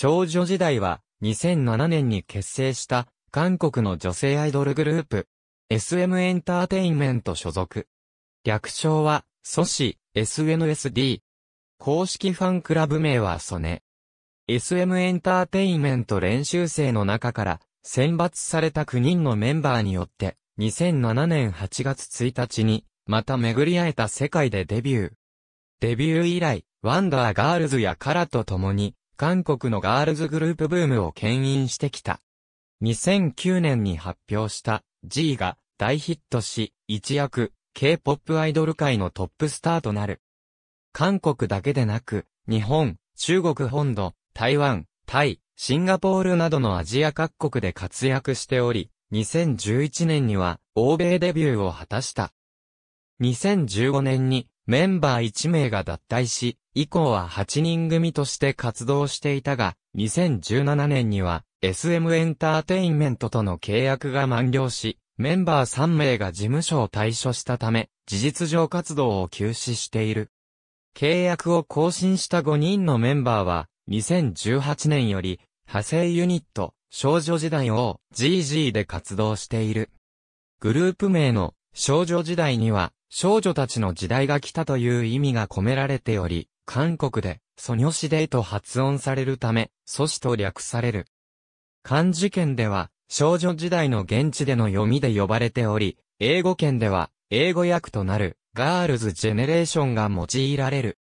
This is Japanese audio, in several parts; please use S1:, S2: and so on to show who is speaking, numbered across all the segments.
S1: 少女時代は2007年に結成した韓国の女性アイドルグループ SM エンターテインメント所属。略称はソシ SNSD。公式ファンクラブ名はソネ。SM エンターテインメント練習生の中から選抜された9人のメンバーによって2007年8月1日にまた巡り会えた世界でデビュー。デビュー以来、ワンダーガールズやカラと共に韓国のガールズグループブームを牽引してきた。2009年に発表した G が大ヒットし、一躍 K-POP アイドル界のトップスターとなる。韓国だけでなく、日本、中国本土、台湾、タイ、シンガポールなどのアジア各国で活躍しており、2011年には欧米デビューを果たした。2015年にメンバー1名が脱退し、以降は8人組として活動していたが、2017年には SM エンターテインメントとの契約が満了し、メンバー3名が事務所を退所したため、事実上活動を休止している。契約を更新した5人のメンバーは、2018年より、派生ユニット、少女時代を GG で活動している。グループ名の少女時代には、少女たちの時代が来たという意味が込められており、韓国で、ソニョシデイと発音されるため、ソシと略される。漢字圏では、少女時代の現地での読みで呼ばれており、英語圏では、英語訳となる、ガールズジェネレーションが用いられる。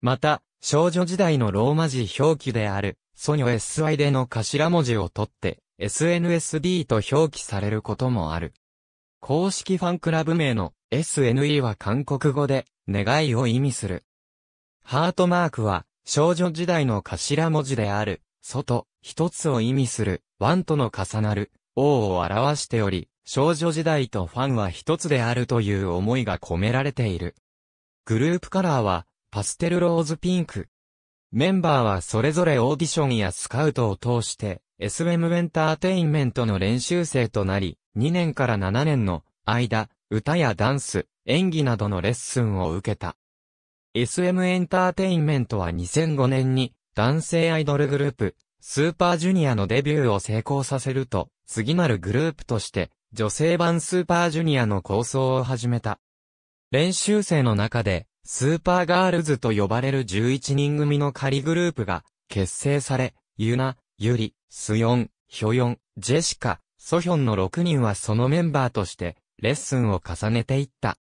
S1: また、少女時代のローマ字表記である、ソニョ SY での頭文字を取って、SNSD と表記されることもある。公式ファンクラブ名の SNE は韓国語で願いを意味する。ハートマークは少女時代の頭文字である、外、一つを意味する、ワンとの重なる、王を表しており、少女時代とファンは一つであるという思いが込められている。グループカラーは、パステルローズピンク。メンバーはそれぞれオーディションやスカウトを通して、SM エンターテインメントの練習生となり、2年から7年の間、歌やダンス、演技などのレッスンを受けた。SM エンターテインメントは2005年に男性アイドルグループ、スーパージュニアのデビューを成功させると、次なるグループとして女性版スーパージュニアの構想を始めた。練習生の中で、スーパーガールズと呼ばれる11人組の仮グループが結成され、ユナ、ユリ、スヨン、ヒョヨン、ジェシカ、ソヒョンの6人はそのメンバーとして、レッスンを重ねていった。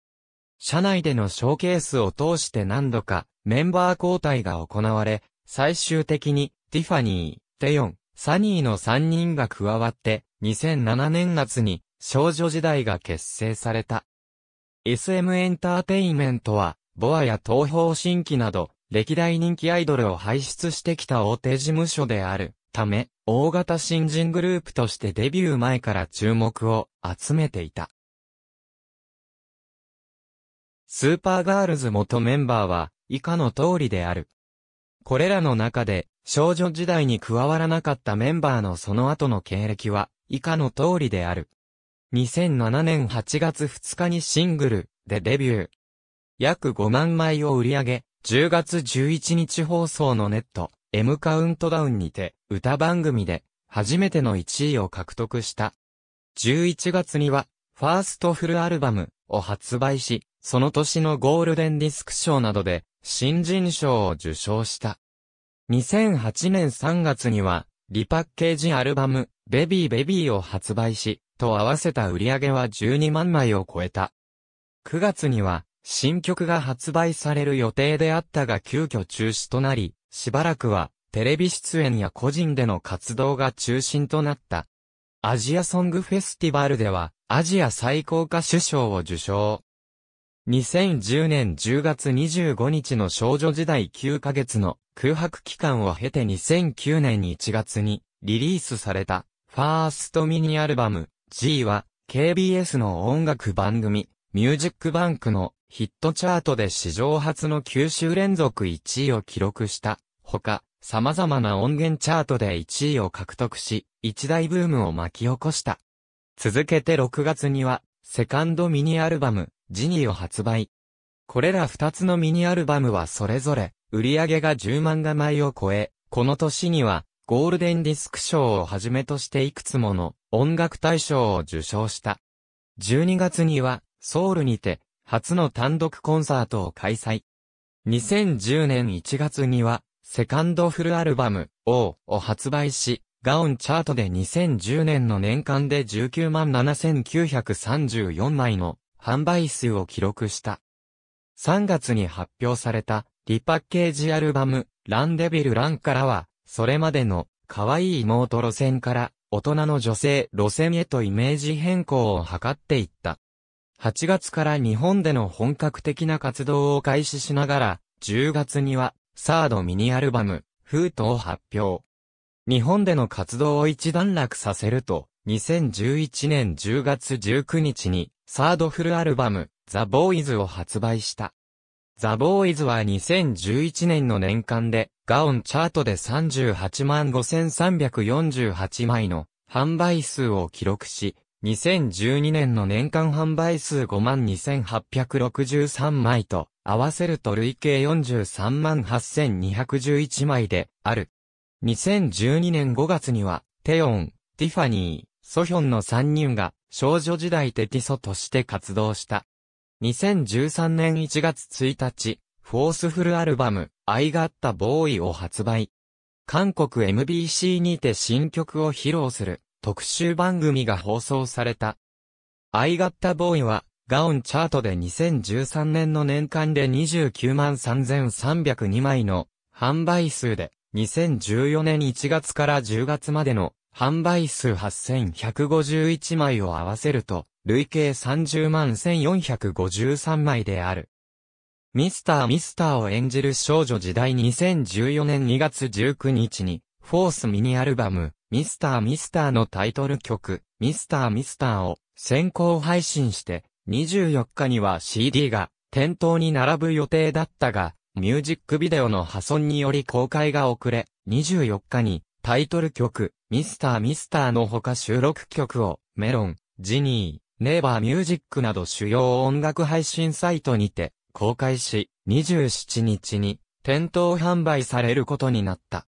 S1: 社内でのショーケースを通して何度か、メンバー交代が行われ、最終的に、ティファニー、テヨン、サニーの3人が加わって、2007年夏に、少女時代が結成された。SM エンターテイメントは、ボアや東方新規など、歴代人気アイドルを輩出してきた大手事務所である。ため、大型新人グループとしてデビュー前から注目を集めていた。スーパーガールズ元メンバーは以下の通りである。これらの中で少女時代に加わらなかったメンバーのその後の経歴は以下の通りである。2007年8月2日にシングルでデビュー。約5万枚を売り上げ、10月11日放送のネット M カウントダウンにて、歌番組で、初めての1位を獲得した。11月には、ファーストフルアルバムを発売し、その年のゴールデンディスク賞などで、新人賞を受賞した。2008年3月には、リパッケージアルバム、ベビーベビーを発売し、と合わせた売り上げは12万枚を超えた。9月には、新曲が発売される予定であったが急遽中止となり、しばらくは、テレビ出演や個人での活動が中心となった。アジアソングフェスティバルでは、アジア最高歌手賞を受賞。2010年10月25日の少女時代9ヶ月の空白期間を経て2009年1月にリリースされたファーストミニアルバム G は KBS の音楽番組ミュージックバンクのヒットチャートで史上初の9週連続1位を記録した。ほか、様々な音源チャートで1位を獲得し、一大ブームを巻き起こした。続けて6月には、セカンドミニアルバム、ジニーを発売。これら2つのミニアルバムはそれぞれ、売り上げが10万画枚を超え、この年には、ゴールデンディスク賞をはじめとしていくつもの音楽大賞を受賞した。12月には、ソウルにて、初の単独コンサートを開催。2010年1月には、セカンドフルアルバム、O を発売し、ガオンチャートで2010年の年間で19万7934枚の販売数を記録した。3月に発表されたリパッケージアルバム、ランデビルランからは、それまでの可愛い妹路線から大人の女性路線へとイメージ変更を図っていった。8月から日本での本格的な活動を開始しながら、10月には、サードミニアルバム、フートを発表。日本での活動を一段落させると、2011年10月19日に、サードフルアルバム、ザ・ボーイズを発売した。ザ・ボーイズは2011年の年間で、ガオンチャートで38万5348枚の販売数を記録し、2012年の年間販売数52,863枚と、合わせると累計438,211枚で、ある。2012年5月には、テヨン、ティファニー、ソヒョンの3人が、少女時代ティソとして活動した。2013年1月1日、フォースフルアルバム、愛があったボーイを発売。韓国 MBC にて新曲を披露する。特集番組が放送された。I Got a Boy は、ガオンチャートで2013年の年間で29万3302枚の販売数で、2014年1月から10月までの販売数8151枚を合わせると、累計30万1453枚である。ミスター・ミスターを演じる少女時代2014年2月19日に、フォースミニアルバム、ミスターミスターのタイトル曲、ミスターミスターを先行配信して、24日には CD が店頭に並ぶ予定だったが、ミュージックビデオの破損により公開が遅れ、24日にタイトル曲、ミスターミスターの他収録曲を、メロン、ジニー、ネイバーミュージックなど主要音楽配信サイトにて公開し、27日に店頭販売されることになった。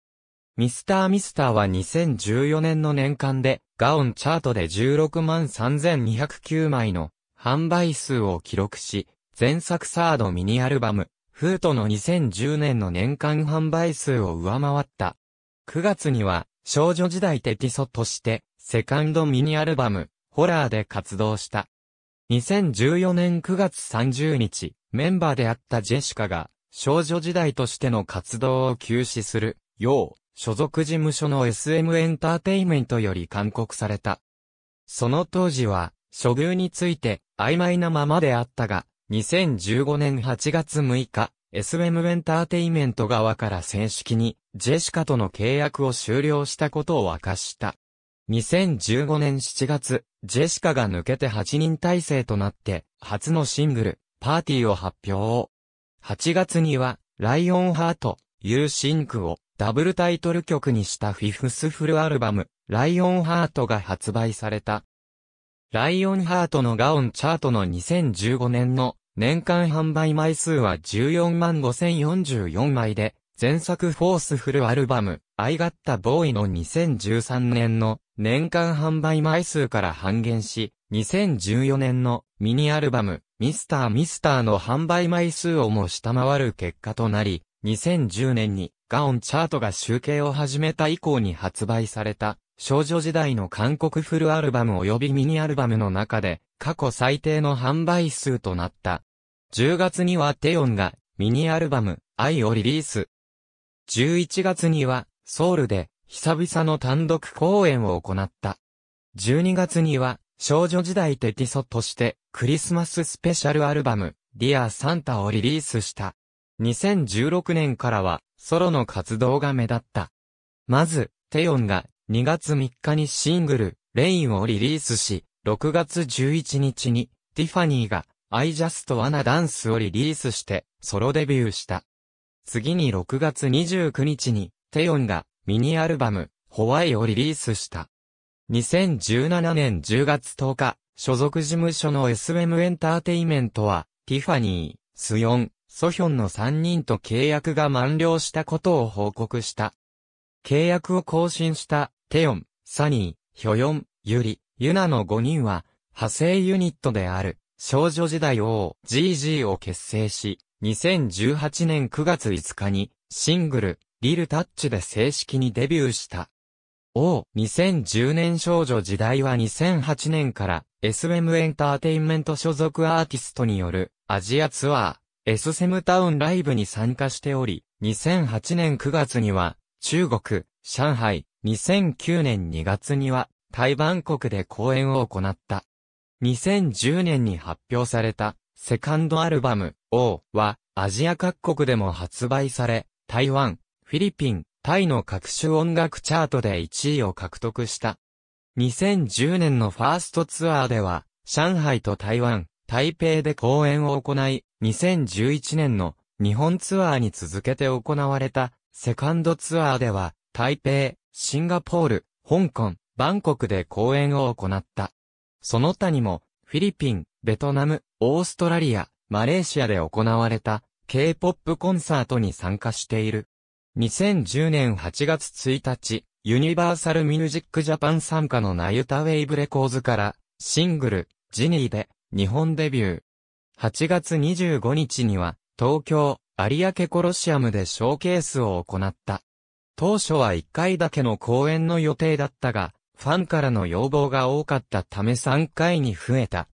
S1: ミスターミスターは2014年の年間で、ガオンチャートで16万3209枚の販売数を記録し、前作サードミニアルバム、フートの2010年の年間販売数を上回った。9月には、少女時代テティソとして、セカンドミニアルバム、ホラーで活動した。2014年9月30日、メンバーであったジェシカが、少女時代としての活動を休止する、よう、所属事務所の SM エンターテイメントより勧告された。その当時は、処遇について曖昧なままであったが、2015年8月6日、SM エンターテイメント側から正式に、ジェシカとの契約を終了したことを明かした。2015年7月、ジェシカが抜けて8人体制となって、初のシングル、パーティーを発表。8月には、ライオンハート、ユーシンクを、ダブルタイトル曲にしたフィフスフルアルバム、ライオンハートが発売された。ライオンハートのガオンチャートの2015年の年間販売枚数は14万5044枚で、前作フォースフルアルバム、アイガッタボーイの2013年の年間販売枚数から半減し、2014年のミニアルバム、ミスターミスターの販売枚数をも下回る結果となり、2010年にガオンチャートが集計を始めた以降に発売された少女時代の韓国フルアルバム及びミニアルバムの中で過去最低の販売数となった。10月にはテヨンがミニアルバム愛をリリース。11月にはソウルで久々の単独公演を行った。12月には少女時代テティソとしてクリスマススペシャルアルバムディア・ r s a をリリースした。2016年からは、ソロの活動が目立った。まず、テヨンが2月3日にシングル、レインをリリースし、6月11日に、ティファニーが、アイジャストアナダンスをリリースして、ソロデビューした。次に6月29日に、テヨンが、ミニアルバム、ホワイをリリースした。2017年10月10日、所属事務所の SM エンターテイメントは、ティファニー、スヨン、ソヒョンの3人と契約が満了したことを報告した。契約を更新した、テヨン、サニー、ヒョヨン、ユリ、ユナの5人は、派生ユニットである、少女時代 OGG を結成し、2018年9月5日に、シングル、リルタッチで正式にデビューした。O、2010年少女時代は2008年から SM エンターテインメント所属アーティストによるアジアツアー、エスセムタウンライブに参加しており、2008年9月には、中国、上海、2009年2月には、台湾国で公演を行った。2010年に発表された、セカンドアルバム、O は、アジア各国でも発売され、台湾、フィリピン、タイの各種音楽チャートで1位を獲得した。2010年のファーストツアーでは、上海と台湾、台北で公演を行い、2011年の日本ツアーに続けて行われたセカンドツアーでは、台北、シンガポール、香港、バンコクで公演を行った。その他にも、フィリピン、ベトナム、オーストラリア、マレーシアで行われた K-POP コンサートに参加している。2010年8月1日、ユニバーサルミュージックジャパン参加のナユタウェイブレコーズから、シングル、ジニーで、日本デビュー。8月25日には、東京、有明コロシアムでショーケースを行った。当初は1回だけの公演の予定だったが、ファンからの要望が多かったため3回に増えた。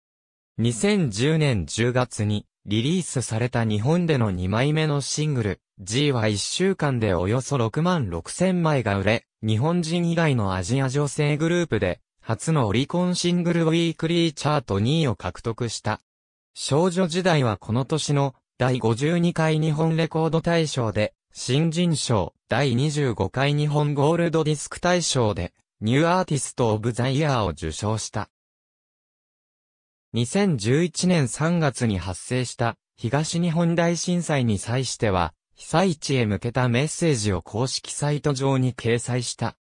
S1: 2010年10月にリリースされた日本での2枚目のシングル、G は1週間でおよそ6万6千枚が売れ、日本人以外のアジア女性グループで初のオリコンシングルウィークリーチャート2位を獲得した。少女時代はこの年の第52回日本レコード大賞で新人賞、第25回日本ゴールドディスク大賞でニューアーティストオブザイヤーを受賞した。2011年3月に発生した東日本大震災に際しては被災地へ向けたメッセージを公式サイト上に掲載した。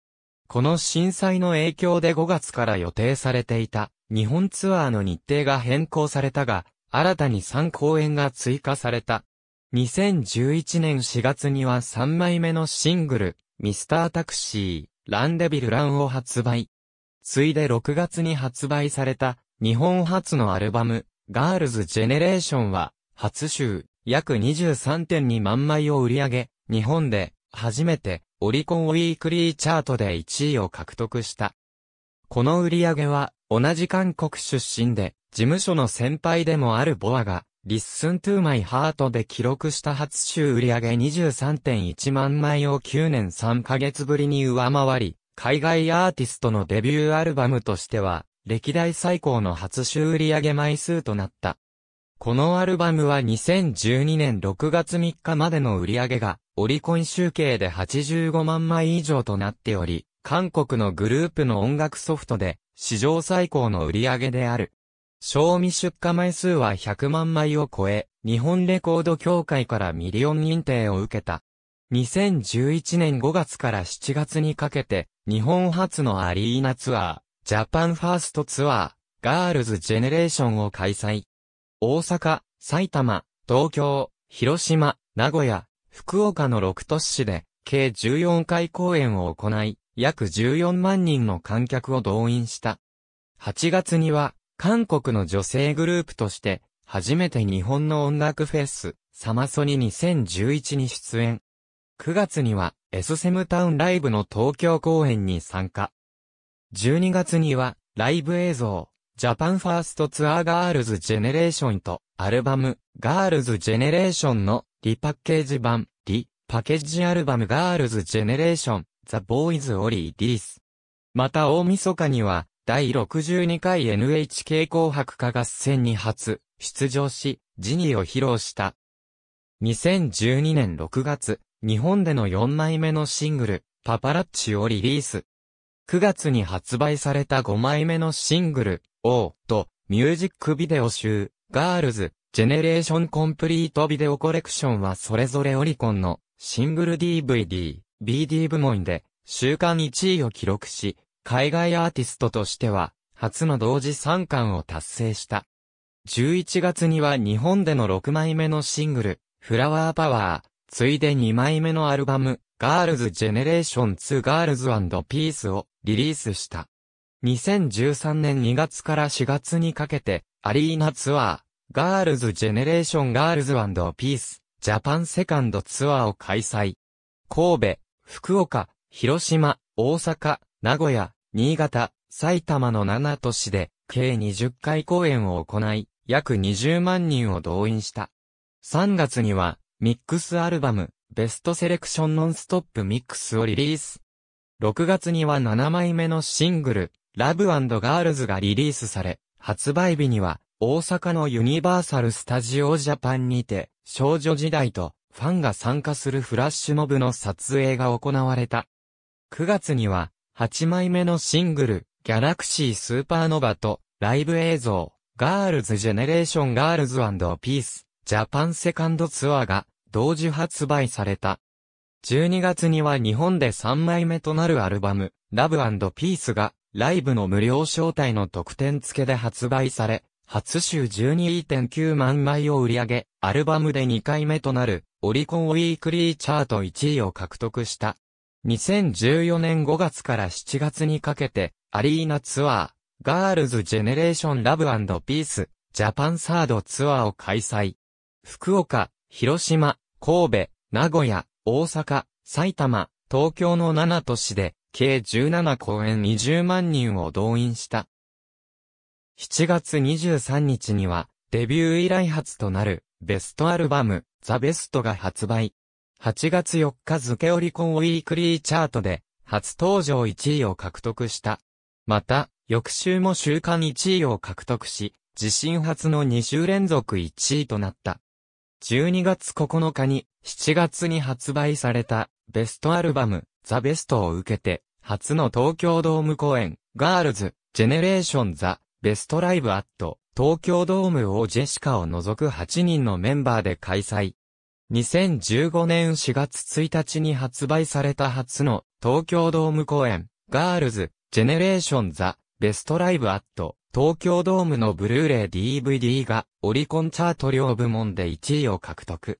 S1: この震災の影響で5月から予定されていた日本ツアーの日程が変更されたが、新たに3公演が追加された。2011年4月には3枚目のシングル、ミスタータクシー、ランデビルランを発売。ついで6月に発売された、日本初のアルバム、ガールズ・ジェネレーションは、初週、約23.2万枚を売り上げ、日本で、初めて、オリコンウィークリーチャートで1位を獲得した。この売り上げは、同じ韓国出身で、事務所の先輩でもあるボアが、リッスントゥーマイハートで記録した初週売上23.1万枚を9年3ヶ月ぶりに上回り、海外アーティストのデビューアルバムとしては、歴代最高の初週売上枚数となった。このアルバムは2012年6月3日までの売上がオリコン集計で85万枚以上となっており、韓国のグループの音楽ソフトで史上最高の売り上げである。賞味出荷枚数は100万枚を超え、日本レコード協会からミリオン認定を受けた。2011年5月から7月にかけて、日本初のアリーナツアー、ジャパンファーストツアー、ガールズジェネレーションを開催。大阪、埼玉、東京、広島、名古屋、福岡の6都市で、計14回公演を行い、約14万人の観客を動員した。8月には、韓国の女性グループとして、初めて日本の音楽フェス、サマソニ2011に出演。9月には、エスセムタウンライブの東京公演に参加。12月には、ライブ映像、ジャパンファーストツアーガールズジェネレーションとアルバムガールズジェネレーションのリパッケージ版リパッケージアルバムガールズジェネレーションザ・ボーイズ・オリー・ディリス。また大晦日には第62回 NHK 紅白歌合戦に初出場しジニーを披露した。2012年6月日本での4枚目のシングルパパラッチをリリース。9月に発売された5枚目のシングル、O とミュージックビデオ集、ガールズ、ジェネレーションコンプリートビデオコレクションはそれぞれオリコンのシングル DVD、BD 部門で週間1位を記録し、海外アーティストとしては初の同時3冠を達成した。11月には日本での6枚目のシングル、フラワーパワー、ついで2枚目のアルバム、ガールズジェネレーション2ガールズピースをリリースした。2013年2月から4月にかけて、アリーナツアー、ガールズ・ジェネレーション・ガールズ・ンド・ピース、ジャパンセカンドツアーを開催。神戸、福岡、広島、大阪、名古屋、新潟、埼玉の7都市で、計20回公演を行い、約20万人を動員した。3月には、ミックスアルバム、ベストセレクションノンストップミックスをリリース。6月には7枚目のシングル、ラブガールズがリリースされ、発売日には、大阪のユニバーサル・スタジオ・ジャパンにて、少女時代とファンが参加するフラッシュモブの撮影が行われた。9月には、8枚目のシングル、ギャラクシー・スーパーノバと、ライブ映像、ガールズ・ジェネレーション・ガールズ・ピース、ジャパン・セカンド・ツアーが、同時発売された。12月には日本で3枚目となるアルバム、ラブピースがライブの無料招待の特典付けで発売され、初週12.9万枚を売り上げ、アルバムで2回目となる、オリコンウィークリーチャート1位を獲得した。2014年5月から7月にかけて、アリーナツアー、ガールズ・ジェネレーション・ラブ・ピース、ジャパンサードツアーを開催。福岡、広島、神戸、名古屋、大阪、埼玉、東京の7都市で計17公演20万人を動員した。7月23日には、デビュー以来初となる、ベストアルバム、ザ・ベストが発売。8月4日付オリコンウィークリーチャートで、初登場1位を獲得した。また、翌週も週間1位を獲得し、自身初の2週連続1位となった。12月9日に、7月に発売された、ベストアルバム、ザ・ベストを受けて、初の東京ドーム公演、ガールズ、ジェネレーションザ、ベストライブアット、東京ドームをジェシカを除く8人のメンバーで開催。2015年4月1日に発売された初の東京ドーム公演、ガールズ、ジェネレーションザ、ベストライブアット、東京ドームのブルーレイ DVD がオリコンチャート両部門で1位を獲得。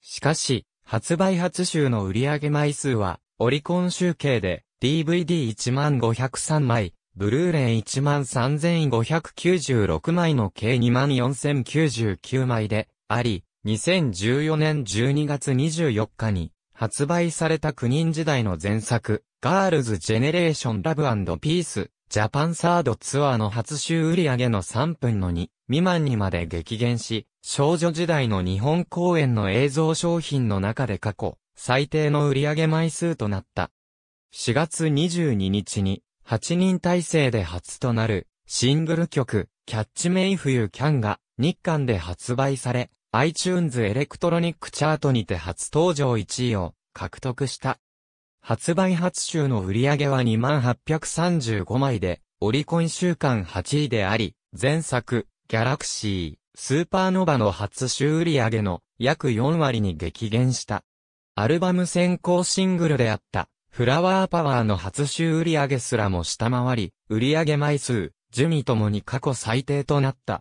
S1: しかし、発売初週の売上枚数はオリコン集計で DVD1503 枚、ブルーレイ13596枚の計24099枚であり、2014年12月24日に発売された9人時代の前作、ガールズ・ジェネレーション・ラブ・ピース、ジャパンサードツアーの初週売上げの3分の2未満にまで激減し、少女時代の日本公演の映像商品の中で過去、最低の売上げ枚数となった。4月22日に8人体制で初となるシングル曲キャッチメイフユーキャンが日韓で発売され iTunes エレクトロニックチャートにて初登場1位を獲得した。発売初週の売り上げは2835枚でオリコン週間8位であり前作ギャラクシースーパーノバの初週売り上げの約4割に激減した。アルバム先行シングルであったフラワーパワーの初週売上すらも下回り、売上枚数、順位ともに過去最低となった。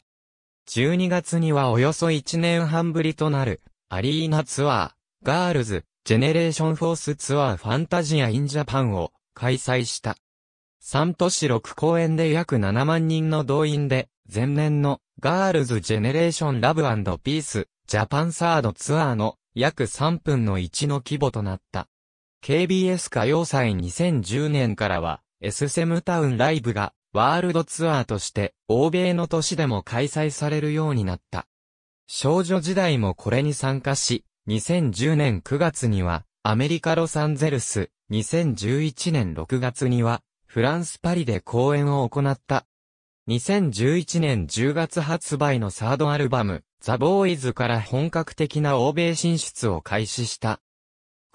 S1: 12月にはおよそ1年半ぶりとなる、アリーナツアー、ガールズ、ジェネレーションフォースツアーファンタジアインジャパンを開催した。3都市6公演で約7万人の動員で、前年のガールズジェネレーションラブピースジャパンサードツアーの約3分の1の規模となった。KBS 歌謡祭2010年からは、s スタウンライブが、ワールドツアーとして、欧米の都市でも開催されるようになった。少女時代もこれに参加し、2010年9月には、アメリカロサンゼルス、2011年6月には、フランスパリで公演を行った。2011年10月発売のサードアルバム、ザ・ボーイズから本格的な欧米進出を開始した。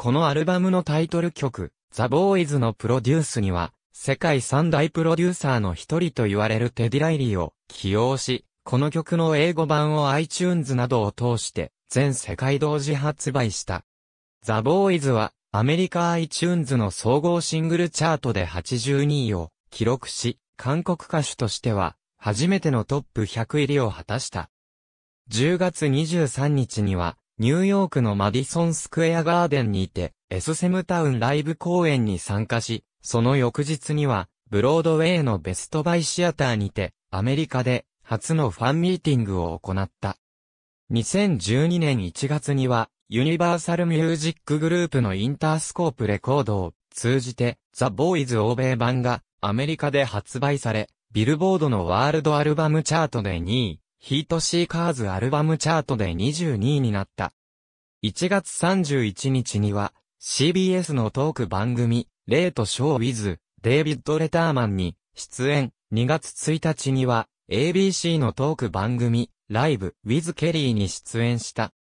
S1: このアルバムのタイトル曲、ザ・ボーイズのプロデュースには、世界三大プロデューサーの一人と言われるテディ・ライリーを起用し、この曲の英語版を iTunes などを通して全世界同時発売した。ザ・ボーイズはアメリカ iTunes の総合シングルチャートで82位を記録し、韓国歌手としては初めてのトップ100入りを果たした。10月23日にはニューヨークのマディソンスクエアガーデンにて、エスセムタウンライブ公演に参加し、その翌日には、ブロードウェイのベストバイシアターにて、アメリカで初のファンミーティングを行った。2012年1月には、ユニバーサルミュージックグループのインタースコープレコードを通じて、ザ・ボーイズ欧米版がアメリカで発売され、ビルボードのワールドアルバムチャートで2位、ヒートシーカーズアルバムチャートで22位になった。1月31日には、CBS のトーク番組、レートショーウィズ、デイビッド・レターマンに出演。2月1日には、ABC のトーク番組、ライブ、ウィズ・ケリーに出演した。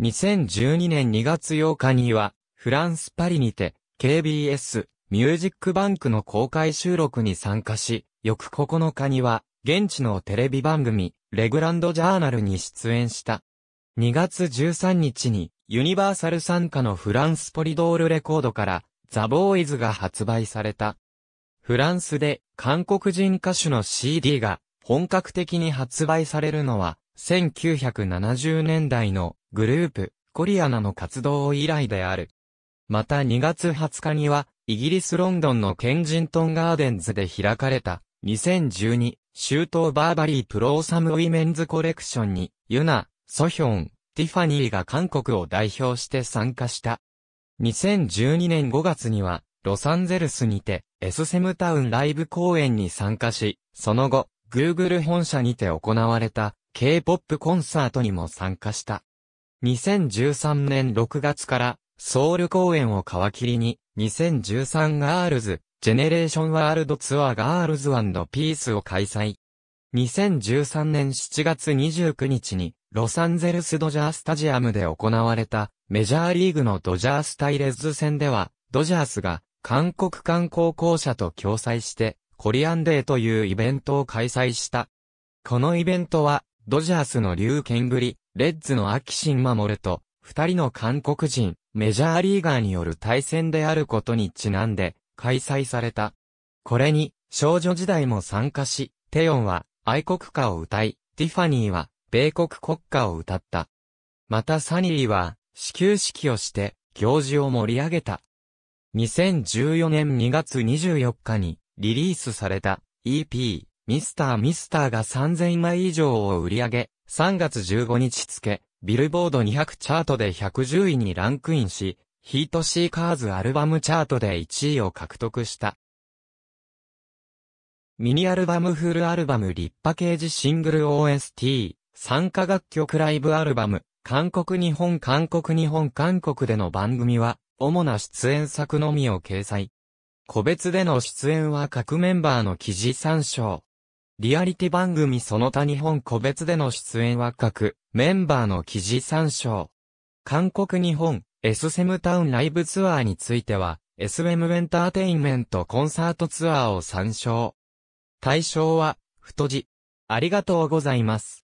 S1: 2012年2月8日には、フランス・パリにて、KBS、ミュージックバンクの公開収録に参加し、翌9日には、現地のテレビ番組、レグランドジャーナルに出演した。2月13日に、ユニバーサル参加のフランスポリドールレコードから、ザ・ボーイズが発売された。フランスで韓国人歌手の CD が本格的に発売されるのは1970年代のグループコリアナの活動以来である。また2月20日にはイギリスロンドンのケンジントンガーデンズで開かれた2012周到バーバリープローサムウィメンズコレクションに、ユナ、ソヒョン、ティファニーが韓国を代表して参加した。2012年5月には、ロサンゼルスにて、S セムタウンライブ公演に参加し、その後、Google 本社にて行われた、K-POP コンサートにも参加した。2013年6月から、ソウル公演を皮切りに、2013ガールズ、ジェネレーションワールドツアーガールズピースを開催。2013年7月29日に、ロサンゼルスドジャースタジアムで行われた、メジャーリーグのドジャース対レッズ戦では、ドジャースが、韓国観光公社と共催して、コリアンデーというイベントを開催した。このイベントは、ドジャースのリュウ・ケンブリ、レッズのアキシン・マモルと、二人の韓国人、メジャーリーガーによる対戦であることにちなんで、開催された。これに、少女時代も参加し、テヨンは愛国歌を歌い、ティファニーは米国国歌を歌った。またサニーは、始球式をして、行事を盛り上げた。2014年2月24日にリリースされた EP ミスターミスターが3000枚以上を売り上げ、3月15日付、ビルボード200チャートで110位にランクインし、ヒートシーカーズアルバムチャートで1位を獲得した。ミニアルバムフルアルバム立派刑ケージシングル OST、参加楽曲ライブアルバム、韓国日本韓国日本韓国での番組は、主な出演作のみを掲載。個別での出演は各メンバーの記事参照。リアリティ番組その他日本個別での出演は各メンバーの記事参照。韓国日本 S セムタウンライブツアーについては、SM エンターテインメントコンサートツアーを参照。対象は、太字。ありがとうございます。